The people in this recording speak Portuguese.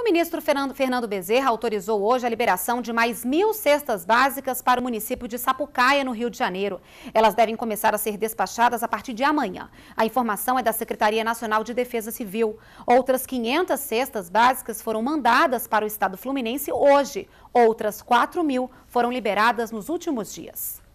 O ministro Fernando Bezerra autorizou hoje a liberação de mais mil cestas básicas para o município de Sapucaia, no Rio de Janeiro. Elas devem começar a ser despachadas a partir de amanhã. A informação é da Secretaria Nacional de Defesa Civil. Outras 500 cestas básicas foram mandadas para o estado fluminense hoje. Outras 4 mil foram liberadas nos últimos dias.